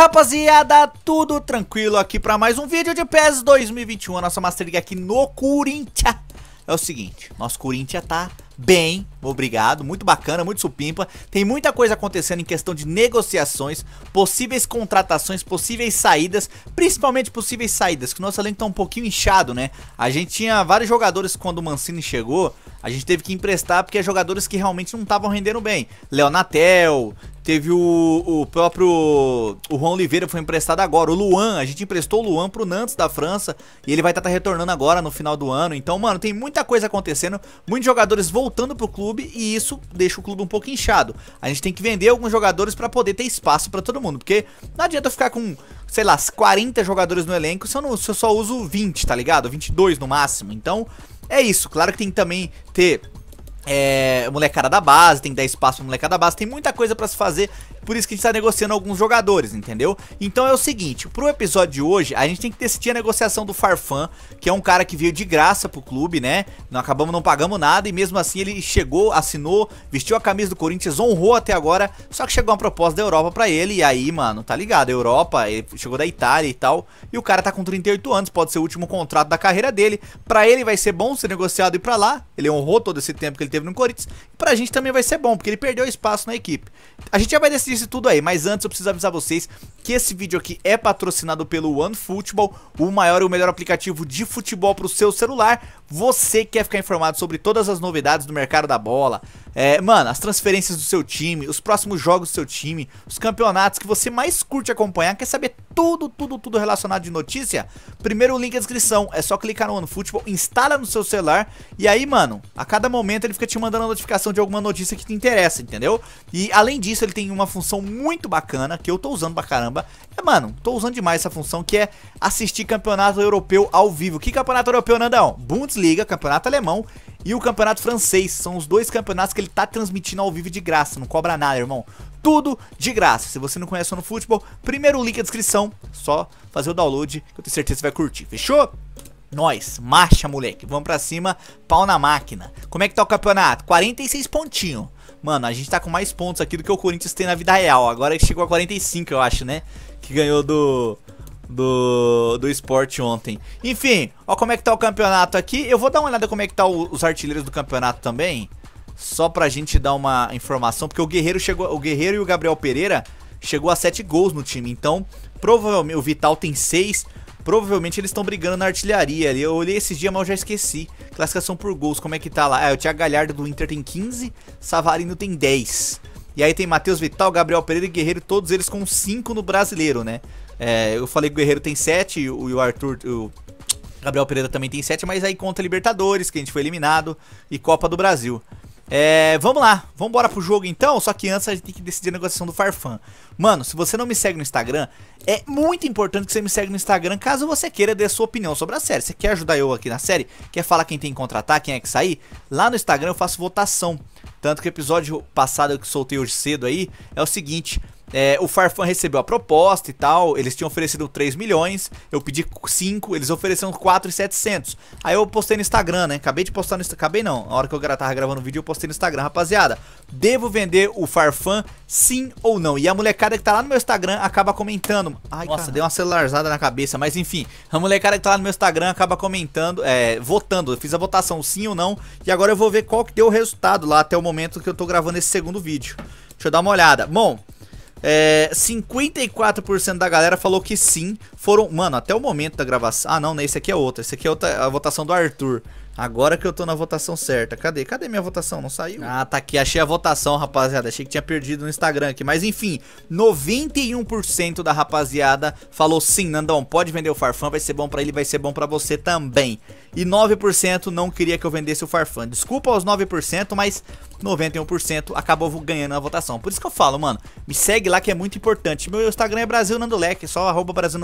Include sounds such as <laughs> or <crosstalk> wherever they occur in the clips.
rapaziada, tudo tranquilo aqui pra mais um vídeo de PES 2021, a nossa Master League aqui no Corinthians É o seguinte, nosso Corinthians tá bem, obrigado, muito bacana, muito supimpa. Tem muita coisa acontecendo em questão de negociações, possíveis contratações, possíveis saídas, principalmente possíveis saídas, que o nosso elenco tá um pouquinho inchado, né? A gente tinha vários jogadores quando o Mancini chegou, a gente teve que emprestar porque é jogadores que realmente não estavam rendendo bem. Leonatel, Teve o, o, próprio o Juan Oliveira foi emprestado agora. O Luan, a gente emprestou o Luan pro Nantes da França e ele vai estar tá, tá retornando agora no final do ano. Então, mano, tem muita coisa acontecendo, muitos jogadores voltando voltando pro clube e isso deixa o clube um pouco inchado. A gente tem que vender alguns jogadores para poder ter espaço para todo mundo, porque não adianta ficar com, sei lá, 40 jogadores no elenco se eu, não, se eu só uso 20, tá ligado? 22 no máximo. Então, é isso. Claro que tem que também ter é, molecada da base, tem que dar espaço pra molecada da base, tem muita coisa pra se fazer, por isso que a gente tá negociando alguns jogadores, entendeu? Então é o seguinte, pro episódio de hoje, a gente tem que decidir a negociação do Farfan, que é um cara que veio de graça pro clube, né? Não acabamos não pagamos nada e mesmo assim ele chegou, assinou, vestiu a camisa do Corinthians, honrou até agora, só que chegou uma proposta da Europa pra ele e aí, mano, tá ligado, a Europa, ele chegou da Itália e tal, e o cara tá com 38 anos, pode ser o último contrato da carreira dele, pra ele vai ser bom ser negociado e pra lá, ele honrou todo esse tempo que ele ele teve no Corinthians. pra gente também vai ser bom, porque ele perdeu espaço na equipe. A gente já vai decidir isso tudo aí, mas antes eu preciso avisar vocês que esse vídeo aqui é patrocinado pelo OneFootball, o maior e o melhor aplicativo de futebol para o seu celular. Você quer ficar informado sobre todas as novidades do mercado da bola, é, mano, as transferências do seu time, os próximos jogos do seu time, os campeonatos que você mais curte acompanhar, quer saber tudo, tudo, tudo relacionado de notícia? Primeiro o link na descrição, é só clicar no OneFootball, instala no seu celular e aí, mano, a cada momento ele fica te mandando a notificação de alguma notícia que te interessa, entendeu? E além disso, ele tem uma função muito bacana que eu tô usando pra caramba caramba. É, mano, tô usando demais essa função que é assistir campeonato europeu ao vivo. Que campeonato europeu, Nandão? Bundesliga, campeonato alemão e o campeonato francês. São os dois campeonatos que ele tá transmitindo ao vivo de graça, não cobra nada, irmão. Tudo de graça. Se você não conhece o No Futebol, primeiro link na descrição, só fazer o download, que eu tenho certeza que você vai curtir. Fechou? Nós, marcha, moleque. Vamos pra cima, pau na máquina. Como é que tá o campeonato? 46 pontinhos. Mano, a gente tá com mais pontos aqui do que o Corinthians tem na vida real. Agora que chegou a 45, eu acho, né? Que ganhou do do, do esporte ontem. Enfim, ó como é que tá o campeonato aqui. Eu vou dar uma olhada como é que tá o, os artilheiros do campeonato também. Só pra gente dar uma informação, porque o Guerreiro chegou, o Guerreiro e o Gabriel Pereira chegou a 7 gols no time. Então, provavelmente o Vital tem 6, Provavelmente eles estão brigando na artilharia ali. Eu olhei esses dias, mas eu já esqueci. Classificação por gols, como é que tá lá? Ah, o Thiago Galhardo do Inter tem 15, Savarino tem 10. E aí tem Matheus Vital, Gabriel Pereira e Guerreiro, todos eles com 5 no brasileiro, né? É, eu falei que o Guerreiro tem 7 e o Arthur, o Gabriel Pereira também tem 7, mas aí conta Libertadores, que a gente foi eliminado, e Copa do Brasil. É, vamos lá, vamos embora pro jogo então, só que antes a gente tem que decidir a negociação do Farfan. Mano, se você não me segue no Instagram, é muito importante que você me segue no Instagram caso você queira dar sua opinião sobre a série. Você quer ajudar eu aqui na série? Quer falar quem tem que contratar, quem é que sair? Lá no Instagram eu faço votação. Tanto que o episódio passado que soltei hoje cedo aí é o seguinte... É, o Farfan recebeu a proposta e tal, eles tinham oferecido 3 milhões, eu pedi 5, eles ofereceram 4,700. Aí eu postei no Instagram, né? Acabei de postar no Instagram, acabei não, na hora que eu tava gravando o vídeo eu postei no Instagram, rapaziada. Devo vender o Farfan sim ou não? E a molecada que tá lá no meu Instagram acaba comentando. Ai, Nossa, cara. deu uma celularzada na cabeça, mas enfim, a molecada que tá lá no meu Instagram acaba comentando, é, votando. Eu fiz a votação sim ou não, e agora eu vou ver qual que deu o resultado lá até o momento que eu tô gravando esse segundo vídeo. Deixa eu dar uma olhada. Bom, é, 54% da galera falou que sim. Foram. Mano, até o momento da gravação. Ah, não, né? Esse aqui é outra. Esse aqui é outra, a votação do Arthur. Agora que eu tô na votação certa. Cadê? Cadê minha votação? Não saiu? Ah, tá aqui. Achei a votação, rapaziada. Achei que tinha perdido no Instagram aqui. Mas enfim, 91% da rapaziada falou sim, Nandão, pode vender o Farfã, vai ser bom para ele, vai ser bom para você também. E 9% não queria que eu vendesse o Farfã. Desculpa aos 9%, mas 91% acabou ganhando a votação. Por isso que eu falo, mano, me segue lá que é muito importante. Meu Instagram é Brasil só arroba Brasil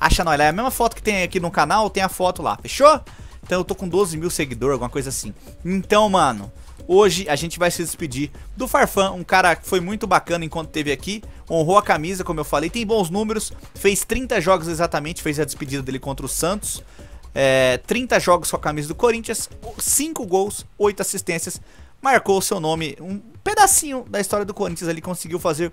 Acha nós lá. É a mesma foto que tem aqui no canal, tem a foto lá. Fechou? Então eu tô com 12 mil seguidores, alguma coisa assim. Então, mano, hoje a gente vai se despedir do Farfan, um cara que foi muito bacana enquanto teve aqui, honrou a camisa, como eu falei, tem bons números, fez 30 jogos exatamente, fez a despedida dele contra o Santos, é, 30 jogos com a camisa do Corinthians, 5 gols, 8 assistências, marcou o seu nome, um pedacinho da história do Corinthians ele conseguiu fazer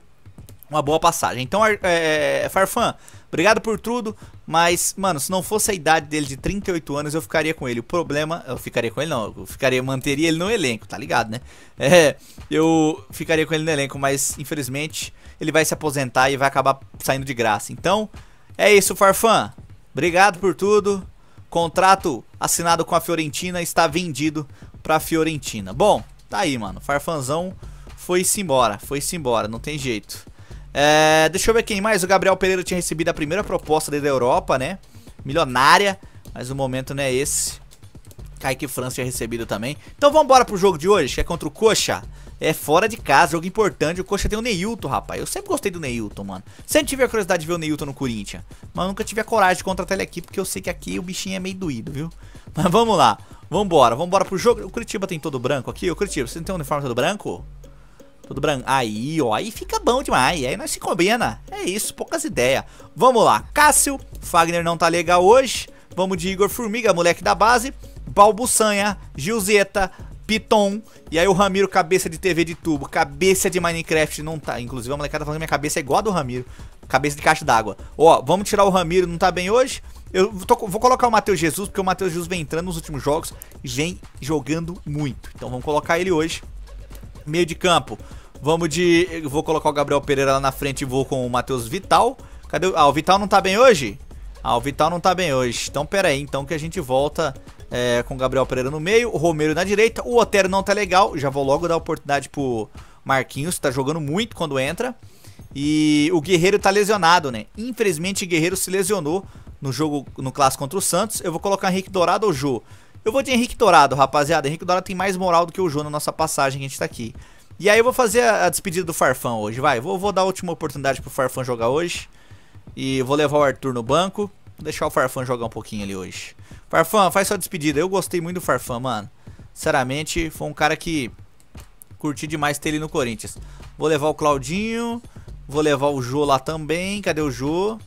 uma boa passagem. Então, é, Farfan, obrigado por tudo. Mas, mano, se não fosse a idade dele de 38 anos, eu ficaria com ele. O problema. Eu ficaria com ele, não. Eu ficaria, manteria ele no elenco, tá ligado, né? <laughs> É, eu ficaria com ele no elenco, mas infelizmente ele vai se aposentar e vai acabar saindo de graça. Então, é isso, Farfã. Obrigado por tudo. Contrato assinado com a Fiorentina está vendido pra Fiorentina. Bom, tá aí, mano. Farfanzão foi-se embora. Foi-se embora, não tem jeito. É, deixa eu ver quem mais. O Gabriel Pereira tinha recebido a primeira proposta desde a Europa, né? Milionária, mas o momento não é esse. Kaique França tinha recebido também. Então vamos embora pro jogo de hoje, que é contra o Coxa. É fora de casa, jogo importante. O Coxa tem o Neilton, rapaz. Eu sempre gostei do Neilton, mano. Sempre tive a curiosidade de ver o Neilton no Corinthians. Mas nunca tive a coragem de contratar ele aqui, porque eu sei que aqui o bichinho é meio doído, viu? Mas vamos lá. Vambora, vambora pro jogo. O Curitiba tem todo branco aqui. O Curitiba, você não tem o uniforme todo branco? Tudo branco. Aí, ó, aí fica bom demais. Aí nós se combina. É isso, poucas ideias. Vamos lá, Cássio. Fagner não tá legal hoje. Vamos de Igor Formiga, moleque da base. Balbuçanha, Gilzeta, Piton. E aí o Ramiro, cabeça de TV de tubo, cabeça de Minecraft, não tá. Inclusive a molecada tá falando que minha cabeça é igual a do Ramiro. Cabeça de caixa d'água. Ó, vamos tirar o Ramiro, não tá bem hoje. Eu tô, vou colocar o Matheus Jesus, porque o Matheus Jesus vem entrando nos últimos jogos e vem jogando muito. Então vamos colocar ele hoje. Meio de campo. Vamos de... Eu vou colocar o Gabriel Pereira lá na frente e vou com o Matheus Vital. Cadê o... Ah, o Vital não tá bem hoje? Ah, o Vital não tá bem hoje. Então, pera aí, então, que a gente volta é, com o Gabriel Pereira no meio, o Romero na direita. O Otero não tá legal, já vou logo dar oportunidade pro Marquinhos, tá jogando muito quando entra. E o Guerreiro tá lesionado, né? Infelizmente, o Guerreiro se lesionou no jogo, no clássico contra o Santos. Eu vou colocar Henrique Dourado ou Jô? Eu vou de Henrique Dourado, rapaziada. Henrique Dourado tem mais moral do que o Jô na nossa passagem que a gente tá aqui. E aí eu vou fazer a, a despedida do Farfão hoje, vai. Vou, vou dar a última oportunidade pro Farfão jogar hoje. E vou levar o Arthur no banco. Vou deixar o Farfão jogar um pouquinho ali hoje. Farfão, faz sua despedida. Eu gostei muito do Farfão, mano. Sinceramente, foi um cara que curti demais ter ele no Corinthians. Vou levar o Claudinho. Vou levar o Jô lá também. Cadê o Jô?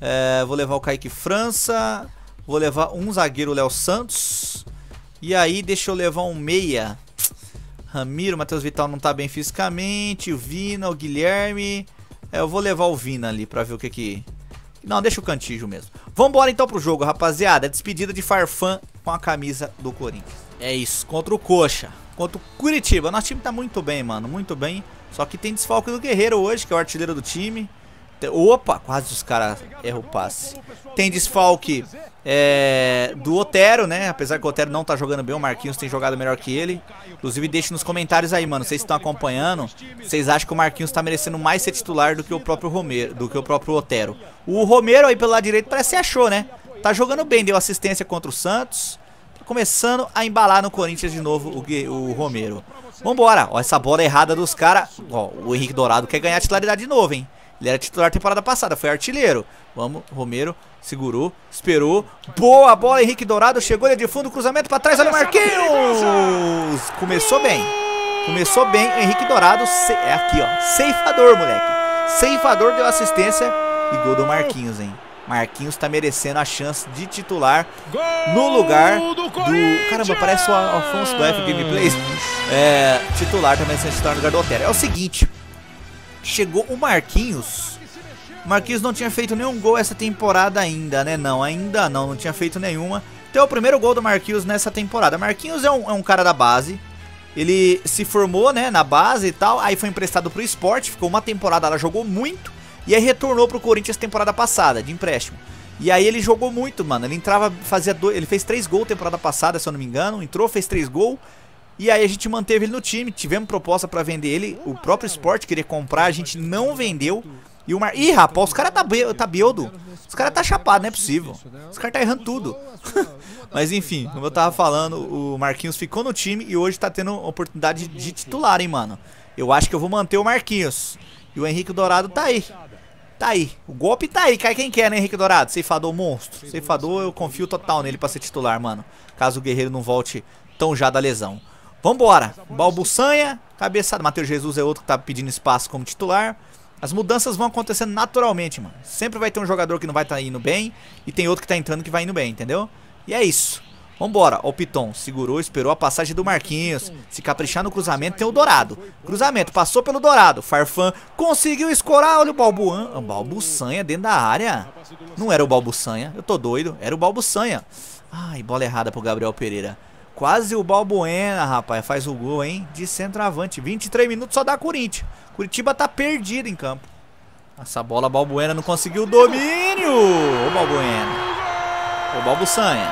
É, vou levar o Kaique França. Vou levar um zagueiro, Léo Santos. E aí, deixa eu levar um meia. Ramiro, Matheus Vital não tá bem fisicamente. O Vina, o Guilherme. É, eu vou levar o Vina ali pra ver o que que... Não, deixa o Cantijo mesmo. Vambora então pro jogo, rapaziada. Despedida de Farfan com a camisa do Corinthians. É isso, contra o Coxa. Contra o Curitiba. Nosso time tá muito bem, mano. Muito bem. Só que tem desfalque do Guerreiro hoje, que é o artilheiro do time. Opa, quase os caras erram o passe. Tem desfalque é, do Otero, né? Apesar que o Otero não tá jogando bem, o Marquinhos tem jogado melhor que ele. Inclusive, deixe nos comentários aí, mano. Vocês estão acompanhando? Vocês acham que o Marquinhos tá merecendo mais ser titular do que o próprio Romero, do que o próprio Otero? O Romero aí pelo lado direito parece que achou, né? Tá jogando bem, deu assistência contra o Santos. Tá começando a embalar no Corinthians de novo o, o Romero. Vambora, ó, essa bola errada dos caras. Ó, o Henrique Dourado quer ganhar titularidade de novo, hein? Ele era titular temporada passada, foi artilheiro. Vamos, Romero segurou, esperou. Boa bola, Henrique Dourado chegou ele de fundo, cruzamento para trás, olha o Marquinhos! Começou bem. Começou bem, Henrique Dourado, é aqui, ó, ceifador, moleque. Ceifador deu assistência e gol do Marquinhos, hein. Marquinhos tá merecendo a chance de titular no lugar do. Caramba, parece o Afonso do F Gameplays. É, titular também tá merecendo titular no lugar do Otero. É o seguinte, chegou o Marquinhos. Marquinhos não tinha feito nenhum gol essa temporada ainda, né? Não, ainda não, não tinha feito nenhuma. Então é o primeiro gol do Marquinhos nessa temporada. Marquinhos é um, é um cara da base. Ele se formou, né, na base e tal. Aí foi emprestado pro esporte, ficou uma temporada lá, jogou muito. E aí retornou pro Corinthians temporada passada, de empréstimo. E aí ele jogou muito, mano. Ele entrava, fazia dois, ele fez três gols temporada passada, se eu não me engano. Entrou, fez três gols. E aí a gente manteve ele no time, tivemos proposta para vender ele. O próprio Sport queria comprar, a gente não vendeu. E o Mar... Ih, rapaz, os caras tá, be... tá beudo. Os caras tá chapado, não é possível. Os caras tá errando tudo. <laughs> Mas enfim, como eu tava falando, o Marquinhos ficou no time e hoje tá tendo oportunidade de titular, hein, mano. Eu acho que eu vou manter o Marquinhos. E o Henrique Dourado tá aí. Tá aí. O golpe tá aí. Cai quem quer, né, Henrique Dourado? Ceifador monstro. Ceifador, eu confio total nele pra ser titular, mano. Caso o Guerreiro não volte tão já da lesão. Vambora. Balbuçanha, cabeçada. Matheus Jesus é outro que tá pedindo espaço como titular. As mudanças vão acontecendo naturalmente, mano. Sempre vai ter um jogador que não vai estar tá indo bem e tem outro que tá entrando que vai indo bem, entendeu? E é isso. Vambora. Ó, o Piton segurou, esperou a passagem do Marquinhos. Se caprichar no cruzamento, tem o Dourado. Cruzamento, passou pelo Dourado. Farfan conseguiu escorar. Olha o Balbuan. O ah, Balbuçanha dentro da área. Não era o Balbuçanha. Eu tô doido. Era o Balbuçanha. Ai, bola errada pro Gabriel Pereira. Quase o Balbuena, rapaz, faz o gol, hein? De centroavante. 23 minutos só dá Corinthians. Curitiba tá perdido em campo. Essa bola Balbuena não conseguiu o domínio. Ô Balbuena. Ô Balbuçanha.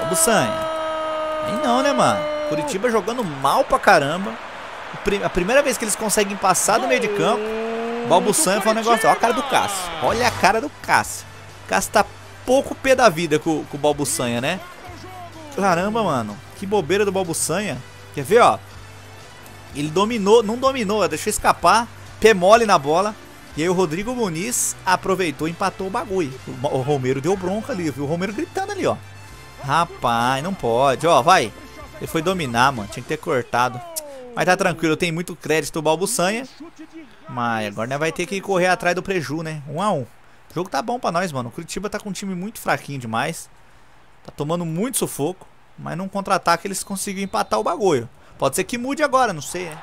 Balbuçanha. Aí não, né, mano? Curitiba jogando mal pra caramba. A primeira vez que eles conseguem passar do meio de campo. Balbuçanha foi um negócio. Olha a cara do Cássio. Olha a cara do Cássio. Cássio tá pouco pé da vida com, com o Balbuçanha, né? Caramba, mano. Que bobeira do Balbuçanha. Quer ver, ó? Ele dominou, não dominou, é, deixou escapar. Pé mole na bola. E aí o Rodrigo Muniz aproveitou e empatou o bagulho. O Romero deu bronca ali, viu? O Romero gritando ali, ó. Rapaz, não pode. Ó, vai. Ele foi dominar, mano. Tinha que ter cortado. Mas tá tranquilo, tem muito crédito o Balbuçanha. Mas agora né, vai ter que correr atrás do Preju, né? um a um. O jogo tá bom pra nós, mano. O Curitiba tá com um time muito fraquinho demais. Tá tomando muito sufoco. Mas num contra-ataque eles conseguiram empatar o bagulho. Pode ser que mude agora, não sei, né?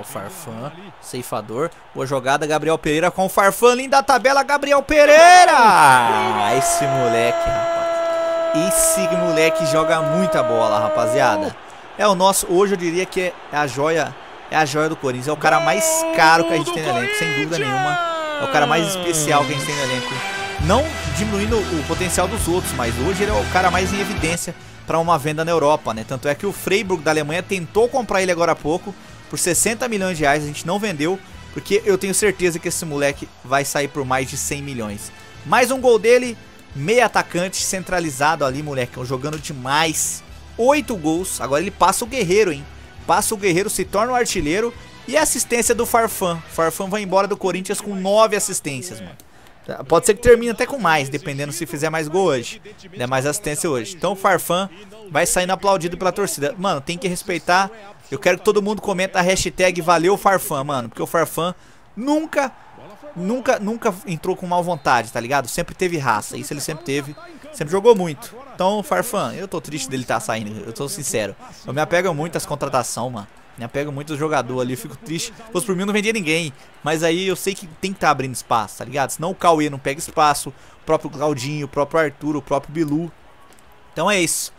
O Farfan, ceifador. Boa jogada, Gabriel Pereira com o Farfan. Linda tabela, Gabriel Pereira! Ah, esse moleque, rapaz. Esse moleque joga muita bola, rapaziada. É o nosso, hoje eu diria que é a joia, é a joia do Corinthians. É o cara mais caro que a gente tem no elenco, sem dúvida nenhuma. É o cara mais especial que a gente tem no elenco. Não diminuindo o potencial dos outros, mas hoje ele é o cara mais em evidência para uma venda na Europa, né? Tanto é que o Freiburg da Alemanha tentou comprar ele agora há pouco por 60 milhões de reais, a gente não vendeu, porque eu tenho certeza que esse moleque vai sair por mais de 100 milhões. Mais um gol dele, meia atacante centralizado ali, moleque, jogando demais. 8 gols, agora ele passa o Guerreiro, hein? Passa o Guerreiro, se torna o um artilheiro e a assistência do Farfan. Farfan vai embora do Corinthians com 9 assistências, mano. Pode ser que termine até com mais, dependendo se fizer mais gol hoje. Né, mais assistência hoje. Então o Farfan vai saindo aplaudido pela torcida. Mano, tem que respeitar. Eu quero que todo mundo comenta a hashtag Valeu Farfan, mano. Porque o Farfan nunca, nunca, nunca entrou com mal vontade, tá ligado? Sempre teve raça. Isso ele sempre teve. Sempre jogou muito. Então, Farfan, eu tô triste dele estar tá saindo. Eu tô sincero. Eu me apego muito às contratações, mano. Né? Pega muito jogador ali, eu fico triste. Se fosse por mim, eu não vendia ninguém. Mas aí eu sei que tem que estar tá abrindo espaço, tá ligado? Senão o Cauê não pega espaço, o próprio Claudinho, o próprio Arthur, o próprio Bilu. Então é isso.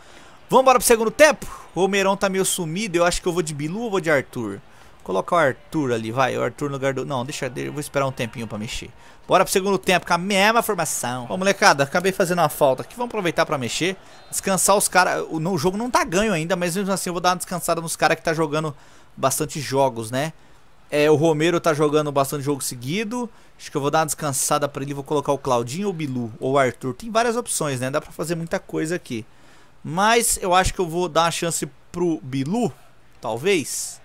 Vamos embora pro segundo tempo? O Romerão tá meio sumido, eu acho que eu vou de Bilu ou vou de Arthur? Colocar o Arthur ali, vai. O Arthur no lugar do... Não, deixa... Eu vou esperar um tempinho pra mexer. Bora pro segundo tempo com a mesma formação. Ó, molecada, acabei fazendo uma falta aqui. Vamos aproveitar pra mexer. Descansar os caras. O, o jogo não tá ganho ainda, mas mesmo assim eu vou dar uma descansada nos caras que tá jogando bastante jogos, né? É, o Romero tá jogando bastante jogo seguido. Acho que eu vou dar uma descansada pra ele. Vou colocar o Claudinho, o Bilu ou o Arthur. Tem várias opções, né? Dá pra fazer muita coisa aqui. Mas eu acho que eu vou dar uma chance pro Bilu, talvez.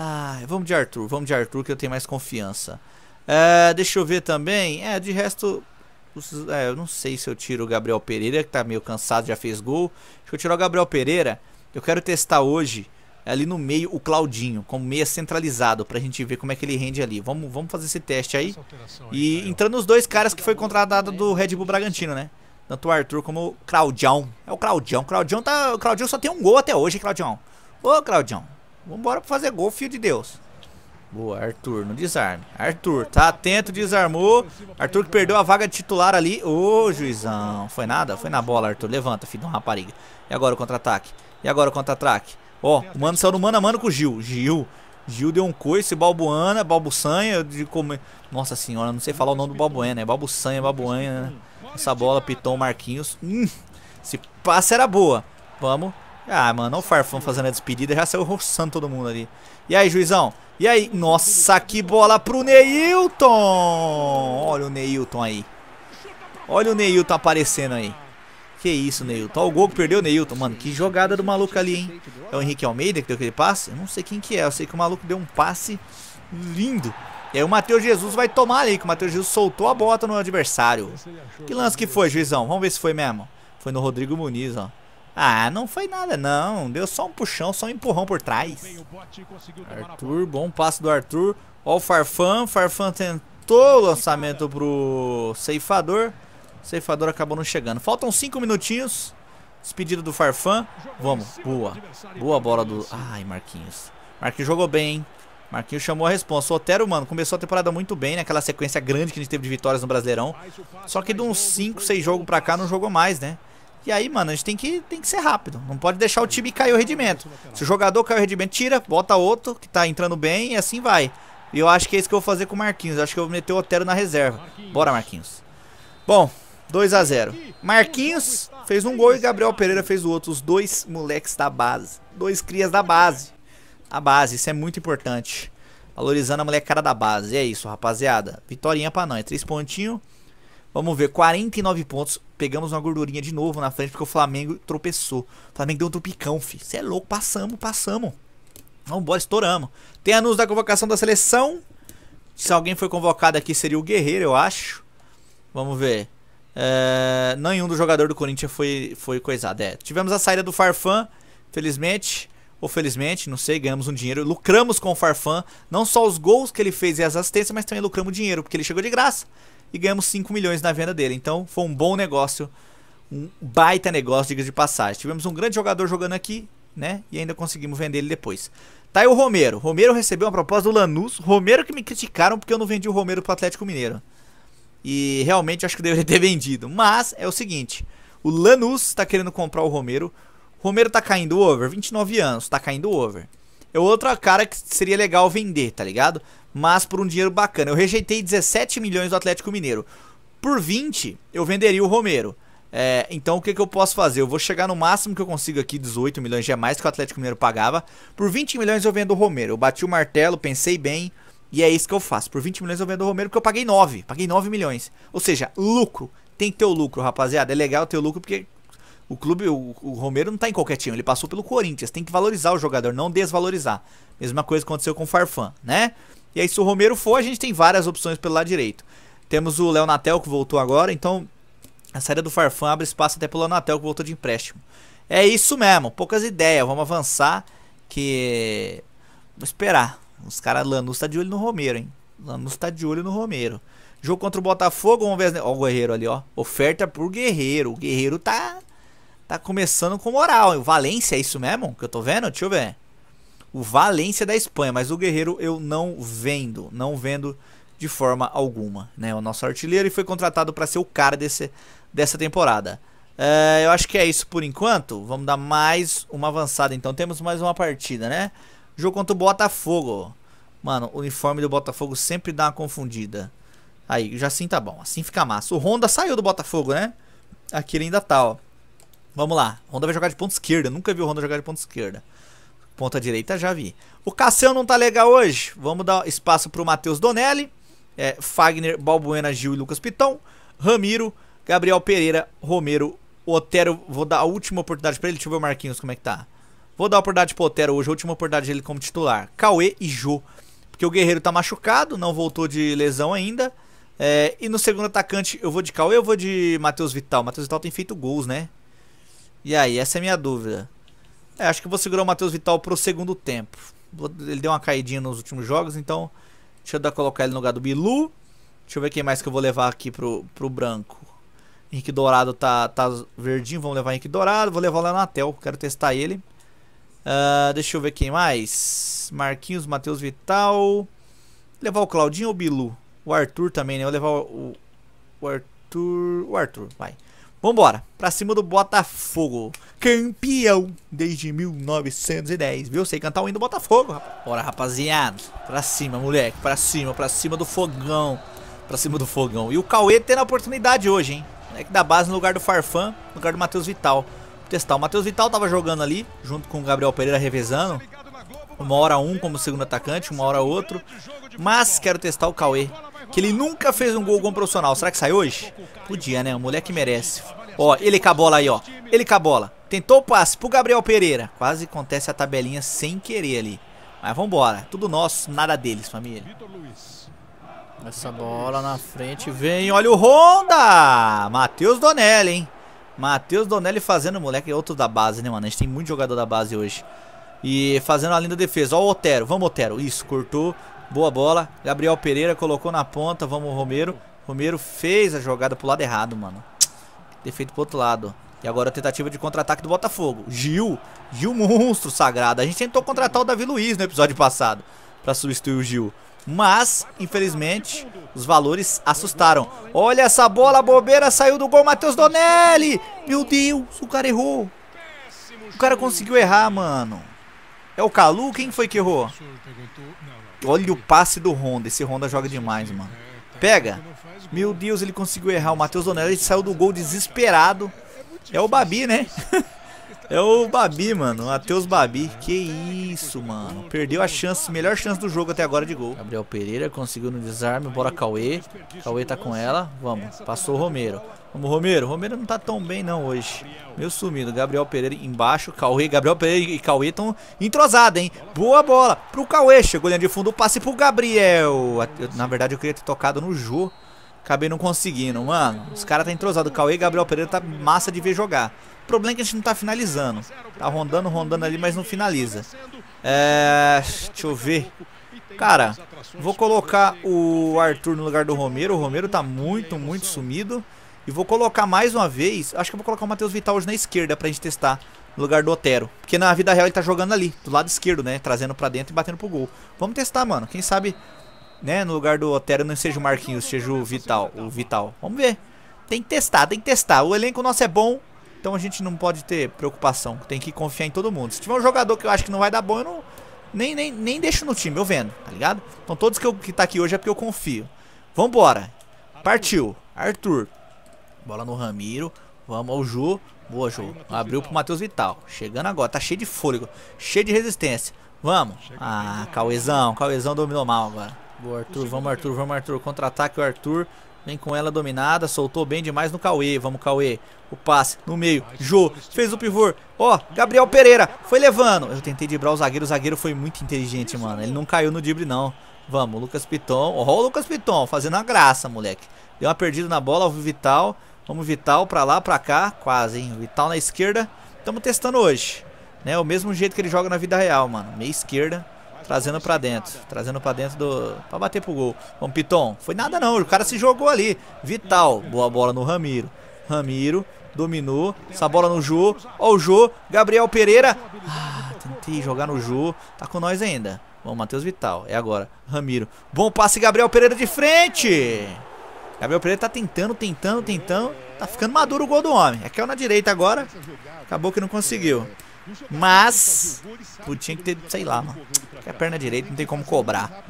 Ah, vamos de Arthur, vamos de Arthur que eu tenho mais confiança. É, deixa eu ver também. É, de resto, é, eu não sei se eu tiro o Gabriel Pereira, que tá meio cansado, já fez gol. Deixa eu tirar o Gabriel Pereira. Eu quero testar hoje, ali no meio, o Claudinho, como meia centralizado, pra gente ver como é que ele rende ali. Vamos, vamos fazer esse teste aí. E entrando os dois caras que foi contratado do Red Bull Bragantino, né? Tanto o Arthur como o Claudião. É o Claudião. Claudião tá, o Claudião só tem um gol até hoje, Claudião. Ô, Claudião. Vambora pra fazer gol, filho de Deus. Boa, Arthur, no desarme. Arthur, tá atento, desarmou. Arthur que perdeu a vaga de titular ali. Ô, oh, juizão. Foi nada? Foi na bola, Arthur. Levanta, filho de uma rapariga. E agora o contra-ataque? E agora o contra-ataque? Ó, oh, o mano saiu no mano a mano com o Gil. Gil. Gil deu um coice, balbuana, balbuçanha. De comer. Nossa senhora, não sei falar o nome do balbuena. né? balbuçanha, balbuanha. Né? Essa bola, Piton, Marquinhos. Hum, esse passe era boa. Vamos. Ah, mano, o Farfão fazendo a despedida, já saiu roçando todo mundo ali. E aí, juizão? E aí? Nossa, que bola pro Neilton! Olha o Neilton aí. Olha o Neilton aparecendo aí. Que isso, Neilton. Olha o gol que perdeu o Neilton. Mano, que jogada do maluco ali, hein? É o Henrique Almeida que deu aquele passe? Eu não sei quem que é. Eu sei que o maluco deu um passe lindo. E aí o Matheus Jesus vai tomar ali, que o Matheus Jesus soltou a bota no adversário. Que lance que foi, juizão? Vamos ver se foi mesmo. Foi no Rodrigo Muniz, ó. Ah, não foi nada não. Deu só um puxão, só um empurrão por trás. Arthur, bom passo do Arthur. Ó o Farfan. Farfan tentou o lançamento pro ceifador. O ceifador acabou não chegando. Faltam 5 minutinhos. Despedida do Farfan. Vamos, boa. Boa bola do... Ai, Marquinhos. Marquinhos jogou bem, hein? Marquinhos chamou a resposta. O Otero, mano, começou a temporada muito bem, né? Aquela sequência grande que a gente teve de vitórias no Brasileirão. Só que de uns 5, 6 jogos pra cá não jogou mais, né? E aí, mano, a gente tem que, tem que ser rápido. Não pode deixar o time cair o rendimento. Se o jogador cair o rendimento, tira, bota outro que tá entrando bem e assim vai. E eu acho que é isso que eu vou fazer com o Marquinhos. Eu acho que eu vou meter o Otero na reserva. Bora, Marquinhos. Bom, 2 a 0 Marquinhos fez um gol e Gabriel Pereira fez o outro. Os dois moleques da base. Dois crias da base. A base, isso é muito importante. Valorizando a molecada da base. E é isso, rapaziada. Vitorinha pra nós. Três pontinhos. Vamos ver, 49 pontos. Pegamos uma gordurinha de novo na frente porque o Flamengo tropeçou. O Flamengo deu um tropicão, filho. Você é louco, passamos, passamos. Vambora, estouramos. Tem anúncio da convocação da seleção. Se alguém foi convocado aqui seria o Guerreiro, eu acho. Vamos ver. É, nenhum do jogador do Corinthians foi, foi coisado. É, tivemos a saída do Farfan, felizmente. Ou felizmente, não sei, ganhamos um dinheiro. Lucramos com o Farfan. Não só os gols que ele fez e as assistências, mas também lucramos dinheiro, porque ele chegou de graça e ganhamos 5 milhões na venda dele. Então foi um bom negócio, um baita negócio, diga de passagem. Tivemos um grande jogador jogando aqui, né? E ainda conseguimos vender ele depois. Tá aí o Romero. Romero recebeu uma proposta do Lanús. Romero que me criticaram porque eu não vendi o Romero pro Atlético Mineiro. E realmente acho que deveria ter <laughs> vendido. Mas é o seguinte: o Lanús tá querendo comprar o Romero. Romero tá caindo over, 29 anos, tá caindo over. É outra cara que seria legal vender, tá ligado? mas por um dinheiro bacana. Eu rejeitei 17 milhões do Atlético Mineiro. Por 20, eu venderia o Romero. É, então o que, que eu posso fazer? Eu vou chegar no máximo que eu consigo aqui, 18 milhões, já é mais que o Atlético Mineiro pagava. Por 20 milhões eu vendo o Romero. Eu bati o martelo, pensei bem e é isso que eu faço. Por 20 milhões eu vendo o Romero porque eu paguei 9, paguei 9 milhões. Ou seja, lucro. Tem que ter o lucro, rapaziada. É legal ter o lucro porque o clube, o, o, Romero não tá em qualquer time, ele passou pelo Corinthians. Tem que valorizar o jogador, não desvalorizar. Mesma coisa aconteceu com o Farfan, né? E aí se o Romero for, a gente tem várias opções pelo lado direito. Temos o Léo Natel que voltou agora, então a saída do Farfan abre espaço até pelo Natel que voltou de empréstimo. É isso mesmo, poucas ideias, vamos avançar que vou esperar. Os caras Lanús tá de olho no Romero, hein? Lanús tá de olho no Romero. Jogo contra o Botafogo, vamos ver, as... ó o Guerreiro ali, ó. Oferta por Guerreiro. O Guerreiro tá tá começando com moral. Valência é isso mesmo que eu tô vendo? Deixa eu ver o Valência da Espanha, mas o Guerreiro eu não vendo, não vendo de forma alguma, né? O nosso artilheiro e foi contratado para ser o cara desse, dessa temporada. É, eu acho que é isso por enquanto. Vamos dar mais uma avançada então. Temos mais uma partida, né? Jogo contra o Botafogo. Mano, o uniforme do Botafogo sempre dá uma confundida. Aí, já assim tá bom. Assim fica massa. O Honda saiu do Botafogo, né? Aqui ele ainda tá, ó. Vamos lá. Honda vai jogar de ponta esquerda. Nunca vi o Honda jogar de ponta esquerda. Ponta direita já vi. O Cassião não tá legal hoje. Vamos dar espaço pro Matheus Donelli. É, Fagner, Balbuena, Gil e Lucas Pitão. Ramiro, Gabriel Pereira, Romero, Otero. Vou dar a última oportunidade para ele. Deixa eu ver o Marquinhos como é que tá. Vou dar a oportunidade pro Otero hoje. A última oportunidade dele como titular. Cauê e Jô. Porque o Guerreiro tá machucado, não voltou de lesão ainda. É, e no segundo atacante, eu vou de Cauê ou eu vou de Matheus Vital? Matheus Vital tem feito gols, né? E aí, essa é a minha dúvida. É, acho que vou segurar o Matheus Vital pro segundo tempo. Ele deu uma caidinha nos últimos jogos, então deixa eu dar, colocar ele no lugar do Bilu. Deixa eu ver quem mais que eu vou levar aqui pro, pro branco. Henrique Dourado tá, tá verdinho, vamos levar Henrique Dourado. Vou levar o Leonatel, quero testar ele. Uh, deixa eu ver quem mais. Marquinhos, Matheus Vital. Levar o Claudinho ou o Bilu? O Arthur também, né? Vou levar o, o Arthur. O Arthur, vai. Vambora, pra cima do Botafogo. Campeão desde 1910, viu? Sei cantar o hino do Botafogo, rapaz. Bora, rapaziada. Pra cima, moleque. Pra cima, pra cima do fogão. Pra cima do fogão. E o Cauê tendo a oportunidade hoje, hein? Moleque da base no lugar do Farfã, no lugar do Matheus Vital. Vou testar. O Matheus Vital tava jogando ali, junto com o Gabriel Pereira revezando. Uma hora um como segundo atacante, uma hora outro. Mas quero testar o Cauê que ele nunca fez um gol com profissional. Será que sai hoje? Podia, né? O moleque merece. Ó, ele com a bola aí, ó. Ele com a bola. Tentou o passe pro Gabriel Pereira. Quase acontece a tabelinha sem querer ali. Mas vambora. Tudo nosso, nada deles, família. Essa bola na frente vem. Olha o Honda! Matheus Donelli, hein? Matheus Donelli fazendo, o moleque, é outro da base, né, mano? A gente tem muito jogador da base hoje. E fazendo a linda defesa. Ó o Otero. Vamos, Otero. Isso, cortou. Boa bola. Gabriel Pereira colocou na ponta. Vamos, Romero. Romero fez a jogada pro lado errado, mano. Defeito pro outro lado. E agora a tentativa de contra-ataque do Botafogo. Gil. Gil monstro sagrado. A gente tentou contratar o Davi Luiz no episódio passado. Pra substituir o Gil. Mas, infelizmente, os valores assustaram. Olha essa bola bobeira. Saiu do gol Matheus Donelli. Meu Deus, o cara errou. O cara conseguiu errar, mano. É o Calu? Quem foi que errou? Olha o passe do Honda. Esse Honda joga demais, mano. Pega. Meu Deus, ele conseguiu errar. O Matheus Donelli saiu do gol desesperado. É o Babi, né? <laughs> É o Babi, mano. Matheus Babi. Que isso, mano. Perdeu a chance, melhor chance do jogo até agora de gol. Gabriel Pereira conseguiu no desarme. Bora Cauê. Cauê tá com ela. Vamos. Passou o Romero. Vamos, Romero. Romero não tá tão bem não hoje. Meu sumido. Gabriel Pereira embaixo. Cauê. Gabriel Pereira e Cauê estão entrosados, hein? Boa bola pro Cauê. Chegou ali de fundo. Passe pro Gabriel. Na verdade, eu queria ter tocado no Ju. Acabei não conseguindo. Mano, os caras tá entrosado. O Cauê e Gabriel Pereira tá massa de ver jogar. O problema é que a gente não tá finalizando. Tá rondando, rondando ali, mas não finaliza. É... Deixa eu ver. Cara, vou colocar o Arthur no lugar do Romero. O Romero tá muito, muito sumido. E vou colocar mais uma vez. Acho que eu vou colocar o Matheus Vital hoje na esquerda pra gente testar. No lugar do Otero. Porque na vida real ele tá jogando ali, do lado esquerdo, né? Trazendo pra dentro e batendo pro gol. Vamos testar, mano. Quem sabe né, no lugar do Otero não seja o Marquinhos, seja o Vital, o Vital. Vamos ver. Tem que testar, tem que testar. O elenco nosso é bom, então a gente não pode ter preocupação, tem que confiar em todo mundo. Se tiver um jogador que eu acho que não vai dar bom, eu não nem, nem, nem deixo no time, eu vendo, tá ligado? Então todos que, eu, que tá aqui hoje é porque eu confio. Vambora. Partiu. Arthur. Bola no Ramiro. Vamos ao Ju. Boa, Ju. Abriu pro Matheus Vital. Chegando agora. Tá cheio de fôlego. Cheio de resistência. Vamos. Ah, né? Cauezão. Cauezão dominou mal agora. Boa, Arthur. Vamos, Arthur. Vamos, Arthur. Contra-ataque, o Arthur. Vem com ela dominada, soltou bem demais no Cauê. Vamos, Cauê. O passe no meio. Jô fez o pivô. Ó, oh, Gabriel Pereira foi levando. Eu tentei driblar o zagueiro. O zagueiro foi muito inteligente, mano. Ele né? não caiu no drible, não. Vamos, Lucas Piton. Ó, oh, o Lucas Piton fazendo uma graça, moleque. Deu uma perdida na bola. O Vital. Vamos, Vital, pra lá, pra cá. Quase, hein? Vital na esquerda. Estamos testando hoje. Né? O mesmo jeito que ele joga na vida real, mano. Meia esquerda trazendo para dentro, trazendo para dentro do para bater pro gol. Bom, Piton, foi nada não, o cara se jogou ali. Vital, boa bola no Ramiro. Ramiro dominou, essa bola no Ju, Ó o Ju. Gabriel Pereira. Ah, tentei jogar no Ju, tá com nós ainda. Bom, Matheus Vital, é agora. Ramiro. Bom passe Gabriel Pereira de frente. Gabriel Pereira tá tentando, tentando, tentando. Tá ficando maduro o gol do homem. É que é na direita agora. Acabou que não conseguiu. Mas, tinha que ter, sei lá, mano. É a perna direita não tem como cobrar.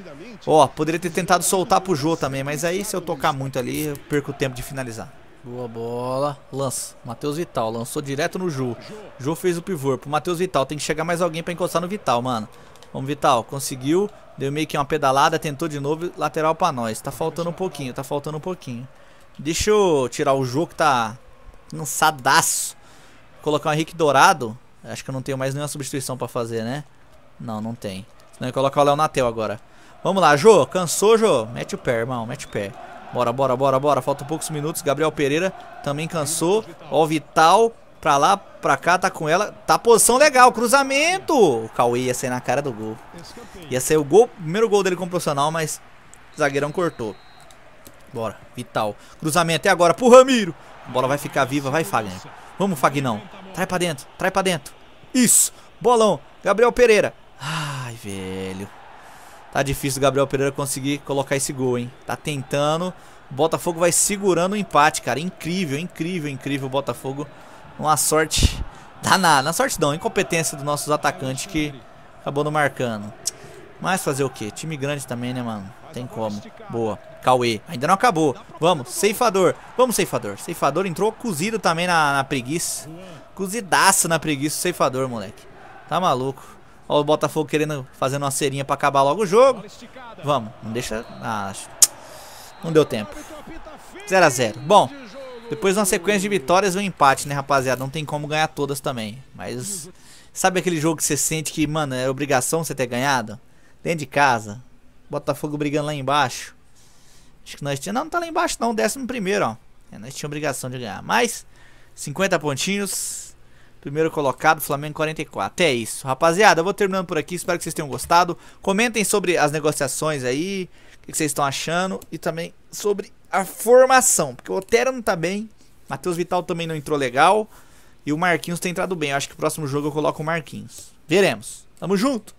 Ó, oh, poderia ter tentado soltar pro Jô também, mas aí se eu tocar muito ali, eu perco o tempo de finalizar. Boa bola. Lança. Matheus Vital. Lançou direto no Jô. Jô fez o pivô pro Matheus Vital. Tem que chegar mais alguém pra encostar no Vital, mano. Vamos, Vital. Conseguiu. Deu meio que uma pedalada. Tentou de novo. Lateral pra nós. Tá faltando um pouquinho. Tá faltando um pouquinho. Deixa eu tirar o Jô que tá cansadaço. Colocar o Henrique Dourado. Acho que eu não tenho mais nenhuma substituição pra fazer, né? Não, não tem. Senão eu coloco o Léo Natel agora. Vamos lá, Jô. Cansou, Jô? Mete o pé, irmão. Mete o pé. Bora, bora, bora, bora. Faltam poucos minutos. Gabriel Pereira também cansou. Ó, o Vital. Pra lá, pra cá, tá com ela. Tá posição legal. Cruzamento. O Cauê ia sair na cara do gol. Ia sair o gol, primeiro gol dele como profissional, mas o zagueirão cortou. Bora, Vital. Cruzamento é agora pro Ramiro. A bola vai ficar viva. Vai, Fagner. Vamos, Fagnão. Trai pra dentro, trai pra dentro. Isso, bolão. Gabriel Pereira. Ai, velho. Tá difícil o Gabriel Pereira conseguir colocar esse gol, hein? Tá tentando. O Botafogo vai segurando o empate, cara. Incrível, incrível, incrível o Botafogo. Uma sorte danada. Na sorte não, incompetência dos nossos atacantes que acabou não marcando. Mas fazer o quê? Time grande também, né, mano? Tem como. Boa. Cauê. Ainda não acabou. Vamos, ceifador. Vamos, ceifador. Ceifador entrou cozido também na, na preguiça. Cozidaço na preguiça ceifador, moleque. Tá maluco. Ó o Botafogo querendo fazendo uma serinha pra acabar logo o jogo. Vamos, não deixa... Ah, não deu tempo. 0x0. Bom, depois uma sequência de vitórias e um empate, né, rapaziada? Não tem como ganhar todas também. Mas sabe aquele jogo que você sente que, mano, é obrigação você ter ganhado? Dentro de casa. Botafogo brigando lá embaixo. Acho que nós tínhamos... Não, não tá lá embaixo não, décimo primeiro, ó. É, nós tínhamos obrigação de ganhar. Mas, 50 pontinhos... Primeiro colocado, Flamengo 44. É isso. Rapaziada, eu vou terminando por aqui. Espero que vocês tenham gostado. Comentem sobre as negociações aí. O que vocês estão achando. E também sobre a formação. Porque o Otero não tá bem. Matheus Vital também não entrou legal. E o Marquinhos tem entrado bem. Eu acho que o próximo jogo eu coloco o Marquinhos. Veremos. Tamo junto.